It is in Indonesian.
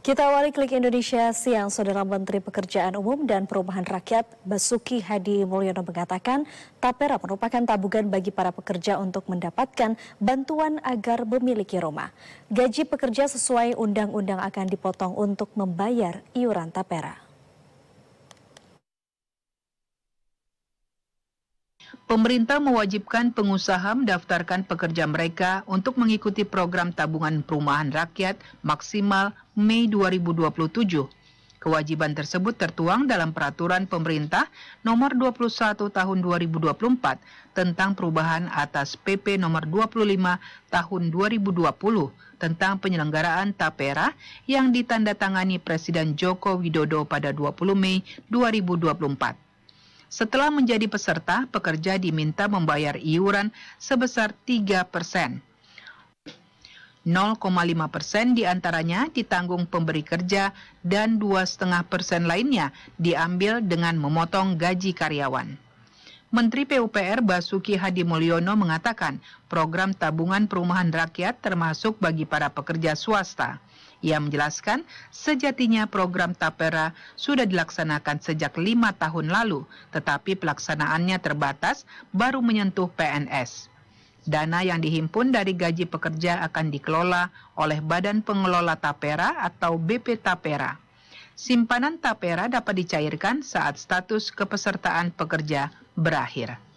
Kita awali klik Indonesia siang, Saudara Menteri Pekerjaan Umum dan Perumahan Rakyat Basuki Hadi Mulyono mengatakan tapera merupakan tabungan bagi para pekerja untuk mendapatkan bantuan agar memiliki rumah. Gaji pekerja sesuai undang-undang akan dipotong untuk membayar iuran tapera. pemerintah mewajibkan pengusaha mendaftarkan pekerja mereka untuk mengikuti program tabungan perumahan rakyat maksimal Mei 2027. Kewajiban tersebut tertuang dalam peraturan pemerintah nomor 21 tahun 2024 tentang perubahan atas PP nomor 25 tahun 2020 tentang penyelenggaraan Tapera yang ditandatangani Presiden Joko Widodo pada 20 Mei 2024. Setelah menjadi peserta, pekerja diminta membayar iuran sebesar 3 persen. 0,5 persen diantaranya ditanggung pemberi kerja dan 2,5 persen lainnya diambil dengan memotong gaji karyawan. Menteri PUPR Basuki Hadi Mulyono mengatakan program tabungan perumahan rakyat termasuk bagi para pekerja swasta. Ia menjelaskan, sejatinya program Tapera sudah dilaksanakan sejak lima tahun lalu, tetapi pelaksanaannya terbatas baru menyentuh PNS. Dana yang dihimpun dari gaji pekerja akan dikelola oleh Badan Pengelola Tapera atau BP Tapera. Simpanan Tapera dapat dicairkan saat status kepesertaan pekerja berakhir.